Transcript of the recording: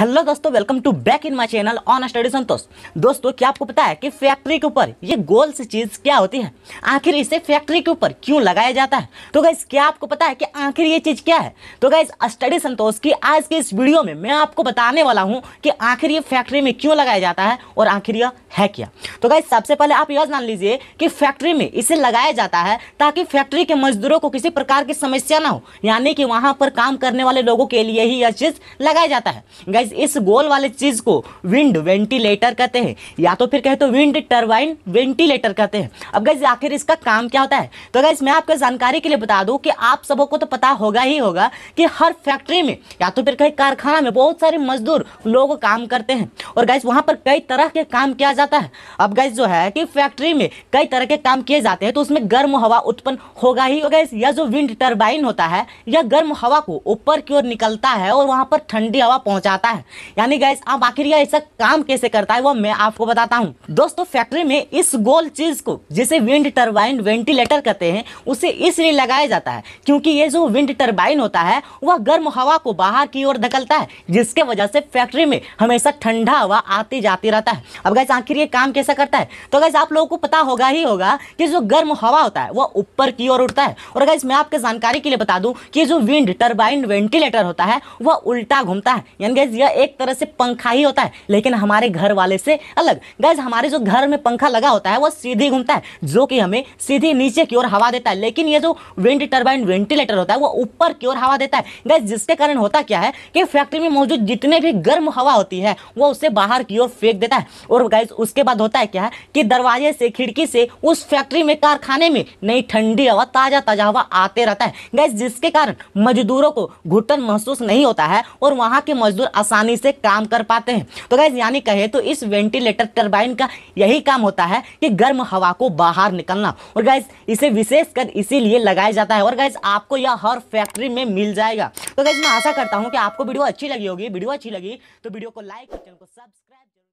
hello दोस्तों welcome to back in my channel on study Santosh दोस्तों क्या आपको पता है कि फैक्ट्री के ऊपर ये गोल सी चीज़ क्या होती है आखिर इसे फैक्ट्री के ऊपर क्यों लगाया जाता है तो गैस क्या आपको पता है कि आखिर ये चीज़ क्या है तो गैस स्टडी संतोष की आज के इस वीडियो में मैं आपको बताने वाला हूँ कि आखिर ये फैक्ट्री में क्यों लगाया जाता है और आखिर यह है क्या तो गाइज सबसे पहले आप यह जान लीजिए कि फैक्ट्री में इसे लगाया जाता है ताकि फैक्ट्री के मजदूरों को किसी प्रकार की समस्या ना हो यानी कि वहां पर काम करने वाले लोगों के लिए ही यह चीज़ लगाया जाता है गाइज इस गोल वाले चीज़ को विंड वेंटिलेटर कहते हैं या तो फिर कहे तो विंड टर्बाइन वेंटिलेटर कहते हैं अब गाइज आखिर इसका काम क्या होता है तो गाइज मैं आपको जानकारी के लिए बता दूँ कि आप सबों को तो पता होगा ही होगा कि हर फैक्ट्री में या तो फिर कहीं कारखाना में बहुत सारे मजदूर लोग काम करते हैं और गाइज वहाँ पर कई तरह के काम किया जाता है अब गैस जो है कि फैक्ट्री में कई तरह के काम किए जाते हैं तो उसमें गर्म हवा उत्पन्न होगा ही होगा इस यह जो विंड टर्बाइन होता है यह गर्म हवा को ऊपर की ओर निकलता है और वहाँ पर ठंडी हवा पहुँचाता है यानी गैस आप आखिर यह ऐसा काम कैसे करता है वह मैं आपको बताता हूँ दोस्तों फैक्ट्री में इस गोल चीज़ को जिसे विंड टर्बाइन वेंटिलेटर कहते हैं उसे इसलिए लगाया जाता है क्योंकि ये जो विंड टर्बाइन होता है वह गर्म हवा को बाहर की ओर धकलता है जिसके वजह से फैक्ट्री में हमेशा ठंडा हवा आती जाती रहता है अब गैस आखिर आखिर ये काम कैसा करता है तो अगर आप लोगों को पता होगा ही होगा कि जो गर्म हवा होता है वह ऊपर की ओर उठता है और अगर मैं आपके जानकारी के लिए बता दूं कि जो विंड टर्बाइन वेंटिलेटर होता है वह उल्टा घूमता है यानी गैस यह एक तरह से पंखा ही होता है लेकिन हमारे घर वाले से अलग गैस हमारे जो घर में पंखा लगा होता है वह सीधी घूमता है जो कि हमें सीधी नीचे की ओर हवा देता है लेकिन ये जो विंड टर्बाइन वेंटिलेटर होता है वह ऊपर की ओर हवा देता है गैस जिसके कारण होता क्या है कि फैक्ट्री में मौजूद जितने भी गर्म हवा होती है वह उसे बाहर की ओर फेंक देता है और गैस उसके बाद होता है क्या है कि दरवाजे से खिड़की से उस फैक्ट्री में कारखाने में नई ठंडी हवा ताज़ा ताज़ा हवा आते रहता है गैस जिसके कारण मजदूरों को घुटन महसूस नहीं होता है और वहाँ के मजदूर आसानी से काम कर पाते हैं तो गैस यानी कहे तो इस वेंटिलेटर टर्बाइन का यही काम होता है कि गर्म हवा को बाहर निकलना और गैस इसे विशेषकर इसीलिए लगाया जाता है और गैस आपको यह हर फैक्ट्री में मिल जाएगा तो गैस मैं आशा करता हूँ कि आपको वीडियो अच्छी लगी होगी वीडियो अच्छी लगी तो वीडियो को लाइक चैनल को सब्सक्राइब